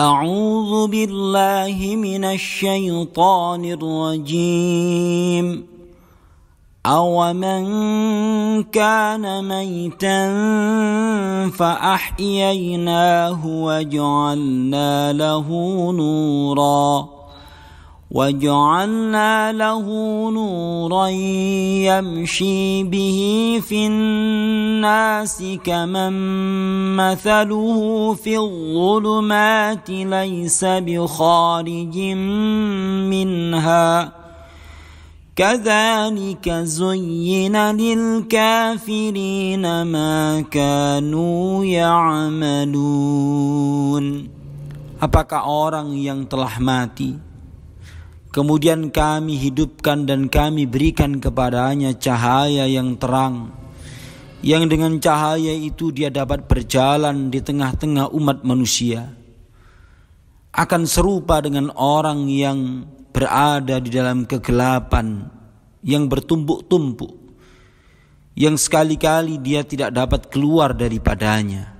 أعوذ بالله من الشيطان الرجيم أومن كان ميتا فأحييناه وجعلنا له نوراً وجعلنا له نورا يمشي به في الناس كمن مثله في الظلمات ليس بخارج منها كذلك زين للكافرين ما كانوا يعملون Apakah orang yang telah mati Kemudian kami hidupkan dan kami berikan kepadanya cahaya yang terang yang dengan cahaya itu dia dapat berjalan di tengah-tengah umat manusia akan serupa dengan orang yang berada di dalam kegelapan yang bertumpuk-tumpuk yang sekali-kali dia tidak dapat keluar daripadanya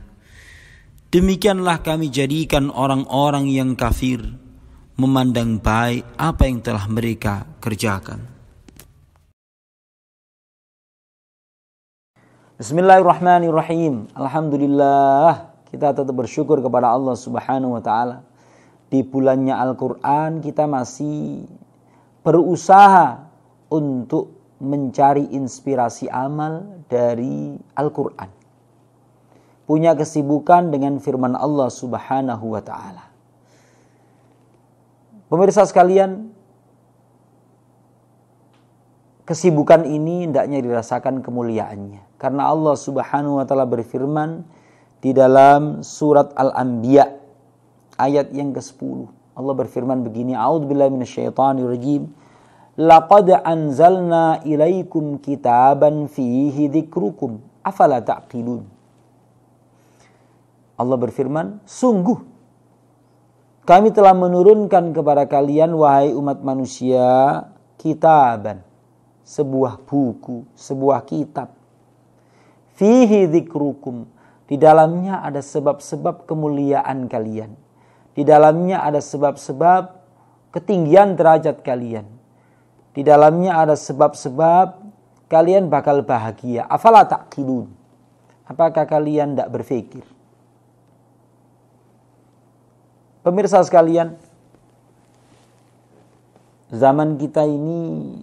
demikianlah kami jadikan orang-orang yang kafir memandang baik apa yang telah mereka kerjakan. Bismillahirrahmanirrahim. Alhamdulillah, kita tetap bersyukur kepada Allah Subhanahu wa taala. Di bulannya Al-Qur'an kita masih berusaha untuk mencari inspirasi amal dari Al-Qur'an. Punya kesibukan dengan firman Allah Subhanahu wa taala Pemirsa sekalian, kesibukan ini hendaknya dirasakan kemuliaannya. Karena Allah Subhanahu wa taala berfirman di dalam surat Al-Anbiya ayat yang ke-10. Allah berfirman begini, "A'udzubillahi rajim. Laqad anzalna ilaikum kitaban fihi dhikrukum. Afala ta'qilun?" Allah berfirman, "Sungguh kami telah menurunkan kepada kalian wahai umat manusia kitaban sebuah buku, sebuah kitab. Fihi dzikrukum. Di dalamnya ada sebab-sebab kemuliaan kalian. Di dalamnya ada sebab-sebab ketinggian derajat kalian. Di dalamnya ada sebab-sebab kalian bakal bahagia. Afala ta'qilun? Apakah kalian tidak berpikir? Pemirsa sekalian, zaman kita ini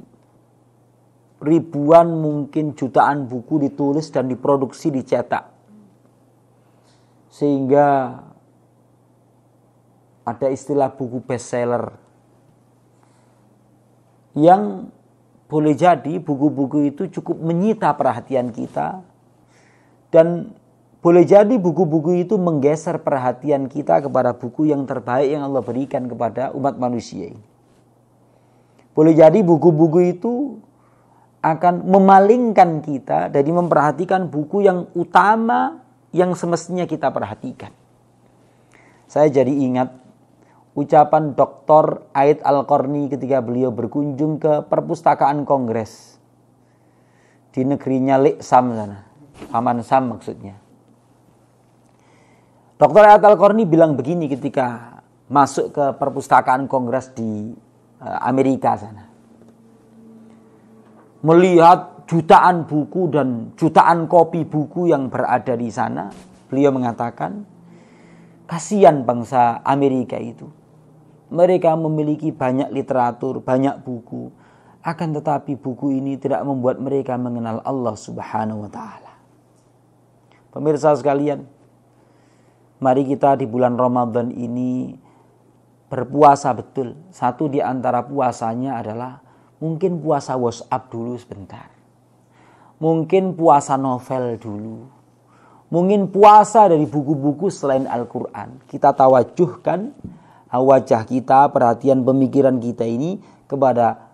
ribuan mungkin jutaan buku ditulis dan diproduksi dicetak. Sehingga ada istilah buku bestseller yang boleh jadi buku-buku itu cukup menyita perhatian kita dan boleh jadi buku-buku itu menggeser perhatian kita kepada buku yang terbaik yang Allah berikan kepada umat manusia. ini. Boleh jadi buku-buku itu akan memalingkan kita dari memperhatikan buku yang utama yang semestinya kita perhatikan. Saya jadi ingat ucapan Dr. Ait Al-Qarni ketika beliau berkunjung ke perpustakaan Kongres di negerinya Sam, sana, Paman Sam maksudnya. Dr. Ayat al korni bilang begini ketika masuk ke perpustakaan kongres di eh, Amerika sana. Melihat jutaan buku dan jutaan kopi buku yang berada di sana, beliau mengatakan, kasihan bangsa Amerika itu. Mereka memiliki banyak literatur, banyak buku, akan tetapi buku ini tidak membuat mereka mengenal Allah Subhanahu wa taala. Pemirsa sekalian, Mari kita di bulan Ramadan ini berpuasa betul. Satu di antara puasanya adalah mungkin puasa WhatsApp dulu sebentar. Mungkin puasa novel dulu. Mungkin puasa dari buku-buku selain Al-Quran. Kita tawajuhkan wajah kita, perhatian pemikiran kita ini kepada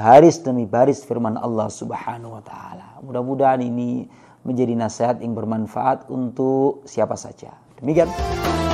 baris demi baris firman Allah Subhanahu wa taala. Mudah-mudahan ini menjadi nasihat yang bermanfaat untuk siapa saja. Miguel.